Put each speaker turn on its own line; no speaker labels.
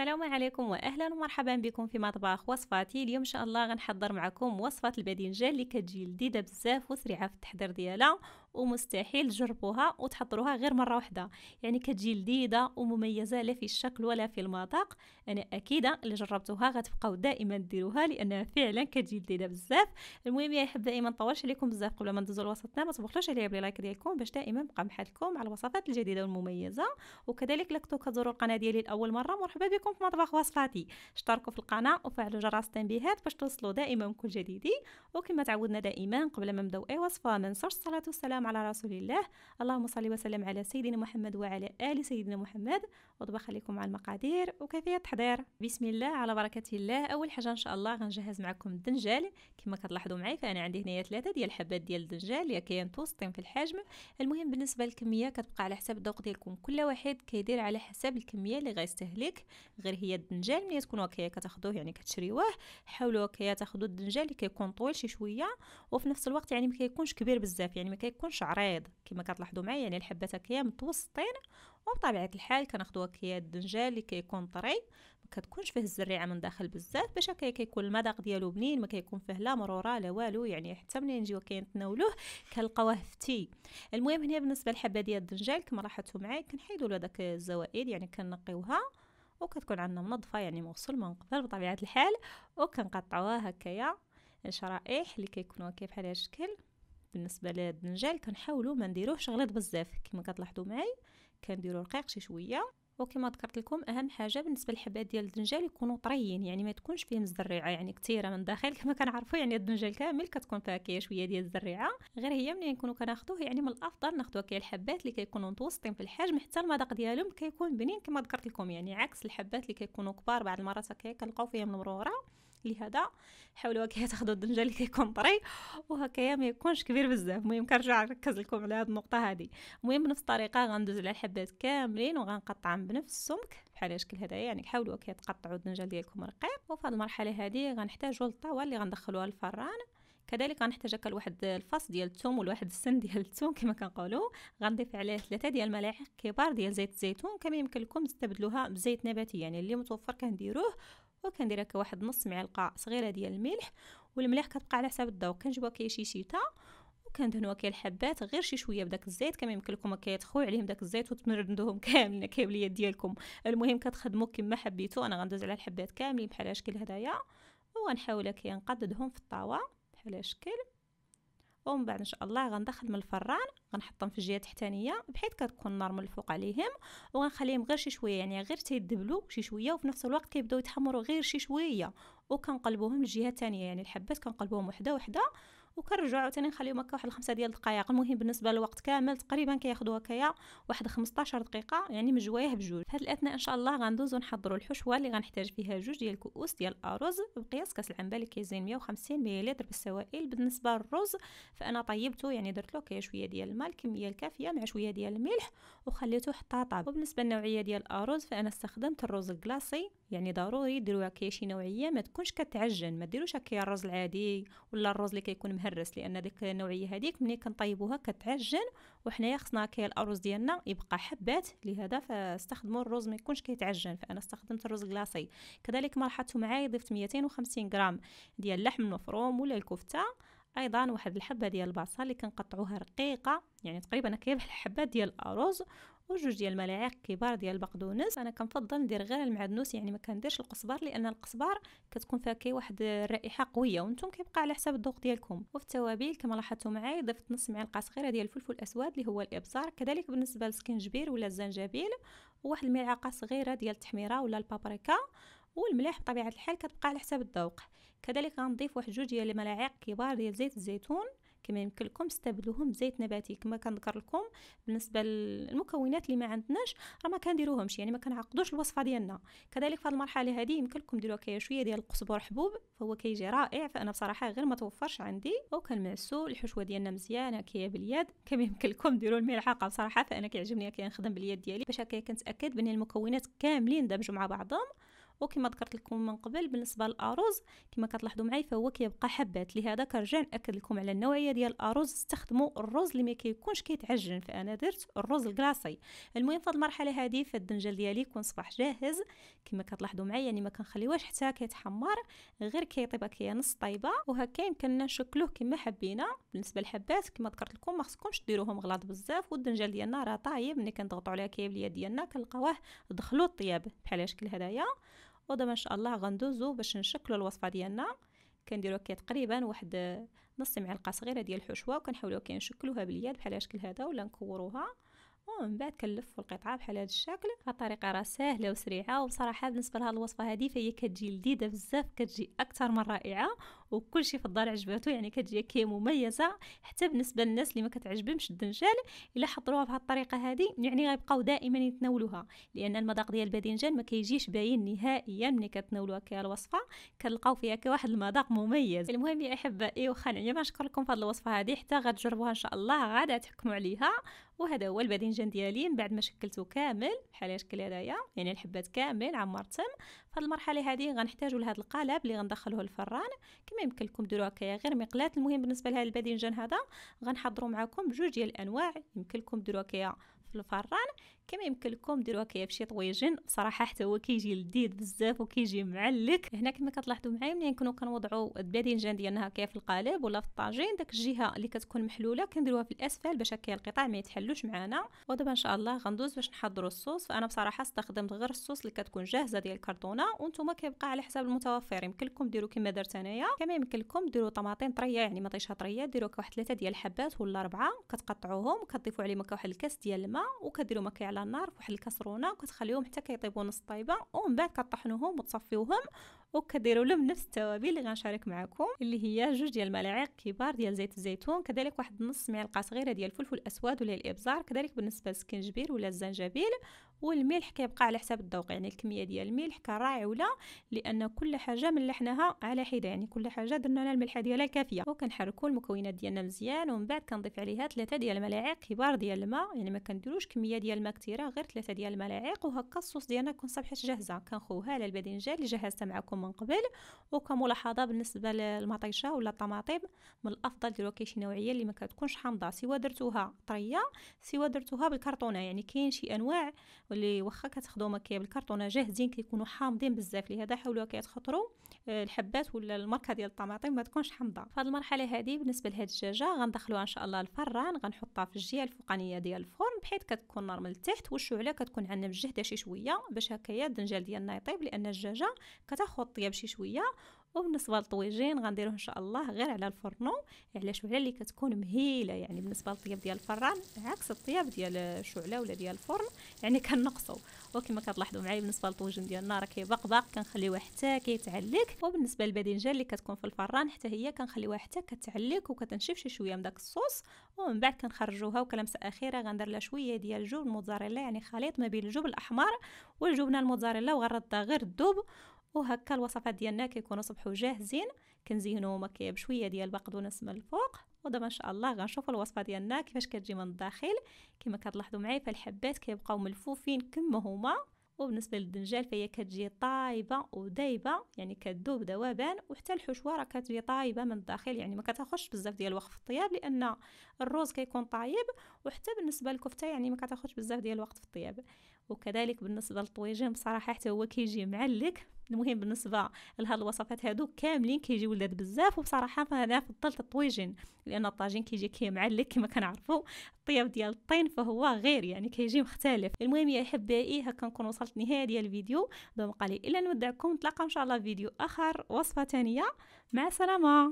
السلام عليكم واهلا ومرحبا بكم في مطبخ وصفاتي اليوم ان شاء الله غنحضر معكم وصفه الباذنجان اللي كتجي لذيذه بزاف وسريعه في التحضير ديالها ومستحيل تجربوها وتحضروها غير مرة واحدة يعني كتجي لذيذة ومميزة لا في الشكل ولا في المذاق أنا أكيدة اللي جربتوها غتبقاو دائما ديروها لأنها فعلا كتجي لذيذة بزاف المهم يا حبايبي دائما نطولش عليكم بزاف قبل ما ندوزو لوصفتنا ما تبخلوش عليا بلي لايك ديالكم باش دائما نبقى بحالكم على الوصفات الجديدة والمميزة وكذلك لكتو كتزوروا القناة ديالي لأول مرة مرحبا بكم في مطبخ وصفاتي اشتركوا في القناة وفعلوا جرس التنبيهات باش توصلوا دائما كل جديدي وكما تعودنا دائما قبل ما نبداو اي وصفة ما ننساوش الصلاة والسلام على رسول الله اللهم صل وسلم على سيدنا محمد وعلى آل سيدنا محمد وطبخ لكم على المقادير وكيفية التحضير بسم الله على بركة الله أول حاجة إن شاء الله غنجهز معكم الدنجال كما كتلاحظوا معي فأنا عندي هنايا ثلاثة ديال الحبات ديال الدنجال اللي كاين توسطين في الحجم المهم بالنسبة للكمية كتبقى على حساب الذوق ديالكم كل واحد كيدير على حساب الكمية اللي غيستهلك غير هي الدنجال ملي تكونوا هكايا كتاخذوه يعني كتشريوه حاولوا هكايا تاخذوا الدنجال اللي كيكون طويل شي شويه وفي نفس الوقت يعني ما كيكونش كبير بزاف يعني ما كيكونش كيكونش عريض كما كتلاحظوا معايا يعني الحبات هكايا متوسطين وبطبيعه الحال كناخذوا هكايا الدنجال اللي كيكون طري ما كتكونش فيه الزريعه من داخل بزاف باش هكايا كيكون المذاق ديالو بنين ما كيكون فيه لا مروره لا والو يعني حتى ملي نجيو كنتناولوه كنلقاوه فتي المهم هنا بالنسبه للحبه ديال الدنجال كما لاحظتوا معايا كنحيدوا له داك الزوائد يعني كنقيوها وكتكون عندنا منظفه يعني موصل من قبل بطبيعه الحال وكنقطعوها هكايا شرائح اللي كيكونوا كيف بحال هذا الشكل بالنسبه للدنجال كنحاولوا ما نديروهش غليظ بزاف كما كتلاحظوا معاي كنديروا رقيق شي شويه وكما ذكرت لكم اهم حاجه بالنسبه للحبات ديال الدنجال يكونوا طريين يعني ما تكونش فيهم الزريعه يعني كثيره من الداخل كما كنعرفوا يعني الدنجال كامل كتكون فيها كايه شويه ديال الزريعه غير هي ملي نكونوا كناخذوه يعني من الافضل ناخذوا كاع الحبات اللي كيكونوا متوسطين في الحجم حتى المذاق ديالهم كيكون بنين كما ذكرت لكم يعني عكس الحبات اللي كيكونوا كبار بعض المرات كنلقاو فيهم المروره لهذا حاولوا هكايا تاخذوا الدنجه اللي طري وهكايا ما يكونش كبير بزاف المهم كنرجع نركز لكم على هذه النقطه هذه المهم بنفس الطريقه غندوز على الحبات كاملين وغنقطعهم بنفس السمك بحال الشكل هذا يعني حاولوا هكايا تقطعوا الدنجه ديالكم رقيق وفي هذه المرحله هذه غنحتاجوا الطاوه اللي غندخلوها الفران كذلك غنحتاج هكا لواحد الفص ديال الثوم والواحد السن ديال الثوم كما كنقولوا غنضيف عليه ثلاثه ديال الملاعق كبار ديال زيت الزيتون كما يمكن لكم تستبدلوها بزيت نباتي يعني اللي متوفر كنديروه كندير هكا واحد نص معلقه صغيره ديال الملح والملح كتبقى على حساب الذوق كنجبوها كي شي شتا وكندهنوها كي الحبات غير شي شويه بداك الزيت كما يمكن لكم كيتخوي عليهم داك الزيت وتمردوهم كاملين كامليات ديالكم المهم كتخدموا كما حبيتو انا غندوز على الحبات كاملين بحال الشكل هدايا وغنحاول هكا نقددهم في الطاوه بحال هالشكل ومن بعد ان شاء الله غندخل من الفران غنحطهم في الجهه التحتانيه بحيث كتكون النار من الفوق عليهم وغنخليهم غير شي شويه يعني غير تيدبلوا شي شويه وفي نفس الوقت كيبداو يتحمروا غير شي شويه وكنقلبوهم الجهه الثانيه يعني الحبات كنقلبوهم وحده وحده وكنرجعو عاوتاني نخليهم هكا واحد الخمسة ديال الدقائق المهم بالنسبه للوقت كامل تقريبا كياخذوا هكايا واحد 15 دقيقه يعني من جوايه بجوج في الاثناء ان شاء الله غندوزو نحضروا الحشوه اللي غنحتاج فيها جوج ديال الكؤوس ديال الارز بقياس كاس العنبه اللي كيزين 150 مليلتر بالسوائل بالنسبه للرز فانا طيبته يعني درت له كايا شويه ديال الماء الكميه الكافيه مع شويه ديال الملح وخليته حتى طاب وبالنسبه للنوعيه ديال الارز فانا استخدمت الرز الكلاصي يعني ضروري ديروا هكا شي نوعيه ما تكونش كتعجن ما ديروش هكا الرز العادي ولا الرز اللي كيكون مهرس لان ديك النوعيه هذيك ملي كنطيبوها كتعجن وحنايا خصنا هكا الارز ديالنا يبقى حبات لهذا فاستخدموا الرز ما يكونش كيتعجن فانا استخدمت الرز كلاصي كذلك ما لاحظتوا معايا ضفت 250 غرام ديال اللحم المفروم ولا الكفته ايضا واحد الحبه ديال البصل اللي كنقطعوها رقيقه يعني تقريبا كيف الحبات ديال الارز وجوج ديال الملاعق كبار ديال البقدونس انا كنفضل ندير غير المعدنوس يعني ما كنديرش القزبر لان القزبر كتكون فيها كي واحد الرائحه قويه وانتم كيبقى على حسب الذوق ديالكم وفي التوابل كما لاحظتوا معايا ضفت نص معلقه صغيره ديال الفلفل الاسود اللي هو الابزار كذلك بالنسبه للسكنجبير ولا الزنجبيل وواحد الملعقه صغيره ديال التحميره ولا البابريكا والملح بطبيعه الحال كتبقى على حسب الذوق كذلك غنضيف واحد جوج ديال الملاعق كبار ديال زيت الزيتون كما يمكن لكم استبدلوهم بزيت نباتي كما كنذكر لكم بالنسبه للمكونات اللي ما عندناش راه ما كنديروهمش يعني ما كنعقدوش الوصفه ديالنا كذلك في هذه المرحله هذه يمكن لكم ديروا شويه ديال القزبر حبوب فهو كيجي رائع فانا بصراحه غير ما توفرش عندي كنمعسو الحشوه ديالنا مزيانه كاية باليد كما يمكن لكم ديروا الملعقه بصراحه فانا كيعجبني كنخدم باليد ديالي باش هكا كنتاكد بان المكونات كاملين دمجوا مع بعضهم وكما ذكرت لكم من قبل بالنسبه للاروز كما كتلاحظوا معي فهو كيبقى حبات لهذا كرجع ناكد لكم على النوعيه ديال الاروز استخدموا الرز اللي ما كيكونش كيتعجن فانا درت الرز الكلاصي المهم في المرحله هذه فالدنجل ديالي يكون صباح جاهز كما كتلاحظوا معي يعني ما كنخليوهش حتى كيتحمر غير كيطيب هكا نص طايبه وهكا يمكننا نشكلوه كما حبينا بالنسبه للحبات كما ذكرت لكم ما خصكمش ديروهم غلاط بزاف والدنجل ديالنا راه طايب ملي كنضغطوا عليها كيب اليد ديالنا كنلقاوه دخلوا الطياب بحال الشكل هذايا ودابا ان شاء الله غندوزو باش نشكلوا الوصفه ديالنا كنديرو كي تقريبا واحد نص معلقه صغيره ديال الحشوه وكنحاولوا كنشكلوها باليد بحال الشكل هذا ولا نكوروها ومن بعد كنلفوا القطعه بحال هذا الشكل فالطريقه راه سهله وسريعه وبصراحه بالنسبه لهاد الوصفه هذه فهي كتجي لذيذه بزاف كتجي اكثر من رائعه وكلشي في الدار عجباتو يعني كتجي كي مميزه حتى بالنسبه للناس اللي ما كتعجبهمش الدنجال الا حضروها بهاد الطريقه هذه يعني غيبقاو دائما يتناولوها لان المذاق ديال الباذنجان ما كيجيش باين نهائيا ملي كتناولوها كي الوصفه كنلقاو فيها كي واحد المذاق مميز المهم يا احبائي وخا يعني نعيا نشكركم في هاد الوصفه هذه حتى غتجربوها ان شاء الله غادا تحكموا عليها وهذا هو الباذنجان ديالي من بعد ما شكلته كامل بحال هذا الشكل هذايا يعني الحبات كامل عمرتهم في المرحله هذه غنحتاجوا لهذا القالب اللي غندخلوه الفران كما يمكن لكم ديروه هكايا غير مقلات المهم بالنسبه لهذا الباذنجان هذا غنحضروا معكم بجوج ديال الانواع يمكن لكم ديروه هكايا في الفران كما يمكن لكم ديروها كيف شي طويجن صراحه حتى هو كيجي لذيذ بزاف وكيجي معلك هنا كما كتلاحظوا معايا ملي كنكونوا كنوضعوا الباذنجان ديالنا هكا في القالب ولا في الطاجين داك الجهه اللي كتكون محلوله كنديروها في الاسفل باش هكا القطع ما يتحلوش معانا ودابا ان شاء الله غندوز باش نحضروا الصوص فانا بصراحه استخدمت غير الصوص اللي كتكون جاهزه ديال الكرتونه وانتم كيبقى على حساب المتوفر يمكن لكم ديروا كما درت انايا كما يمكن لكم ديروا طماطم طريه يعني مطيشه طريه ديروا واحد ثلاثه ديال الحبات ولا اربعه كتقطعوهم كتضيفوا عليهم واحد الكاس ديال الماء وكديروا على النار فواحد الكسرونه وكتخليهم حتى كيطيبوا نص طايبه ومن بعد كطحنوهم وتصفيوهم وكديروا لهم نفس التوابل اللي غنشارك معكم اللي هي جوج ديال الملاعق كبار ديال زيت الزيتون كذلك واحد نص معلقه صغيره ديال الفلفل الاسود ولا الابزار كذلك بالنسبه للسكنجبير ولا الزنجبيل والملح كيبقى على حساب الذوق يعني الكميه ديال الملح كراعي ولا لان كل حاجه ملحناها على حده يعني كل حاجه درنا لها الملحه ديالها الكافيه وكنحركوا المكونات ديالنا مزيان ومن بعد كنضيف عليها ثلاثه ديال الملاعق كبار ديال الماء يعني ما كنديروش كميه ديال الماء كثيره غير ثلاثه ديال الملاعق وهكا الصوص ديالنا كون صبحت جاهزه كنخوها على الباذنجان اللي جهزته معكم من قبل وكملاحظه بالنسبه للمطيشه ولا الطماطم من الافضل ديروا كاين شي نوعيه اللي ما كتكونش حامضه سواء درتوها طريه سواء درتوها بالكرتونه يعني كاين شي انواع اللي واخا كتخدو مكيا بالكرتونه جاهزين كيكونوا حامضين بزاف لهذا حاولوا كيتخطروا آه، الحبات ولا الماركه ديال الطماطم ما تكونش حامضه في هذه المرحله هذه بالنسبه لهاد الدجاجه غندخلوها ان شاء الله الفران غنحطها في الجهه الفوقانيه ديال الفرن بحيث كتكون نار من التحت والشعله كتكون عندنا مجهده شي شويه باش هكايا الدنجال ديالنا يطيب لان الدجاجه كتاخذ طياب شي شويه وبالنسبه للطويجين غنديروه ان شاء الله غير على الفرنو على شعله اللي كتكون مهيله يعني بالنسبه للطياب ديال الفران عكس الطياب ديال الشعله ولا ديال الفرن يعني كنقصوا وكما كتلاحظوا معايا بالنسبه للطويجين ديالنا راه كيبقبق كنخليوه حتى كيتعلق وبالنسبه للباذنجان اللي كتكون في الفران حتى هي كنخليوها حتى كتعلق وكتنشف شي شويه من داك الصوص ومن بعد كنخرجوها وكلمسه اخيره غندير لها شويه ديال الجبن الموتزاريلا يعني خليط ما بين الجبن الاحمر والجبنه الموتزاريلا وغنردها غير الدوب وهكا الوصفات ديالنا كيكونوا صبحوا جاهزين كنزينو هكا بشويه ديال البقدونس من الفوق ودابا ان شاء الله غنشوفوا الوصفه ديالنا كيفاش كتجي من الداخل كما كتلاحظوا معايا فالحبات كيبقاو ملفوفين كما هما وبالنسبه للدنجال فهي كتجي طايبه ودايبه يعني كتذوب ذوبان وحتى الحشوه راه كتجي طايبه من الداخل يعني ما كتاخذش بزاف ديال الوقت في الطياب لان الروز كيكون طايب وحتى بالنسبه للكفته يعني ما كتاخذش بزاف ديال الوقت في الطياب وكذلك بالنسبه للطويجين بصراحه حتى هو كيجي معلك المهم بالنسبه لهاد الوصفات هادو كاملين كيجيو ولاد بزاف وبصراحه فانا فضلت الطويجين لان الطاجين كيجي كي معلك كما كنعرفوا الطياب ديال الطين فهو غير يعني كيجي مختلف المهم يا احبائي هكا نكون وصلت نهايه ديال الفيديو دونك قليل الا نودعكم نتلاقاو ان شاء الله فيديو اخر وصفه ثانيه مع السلامه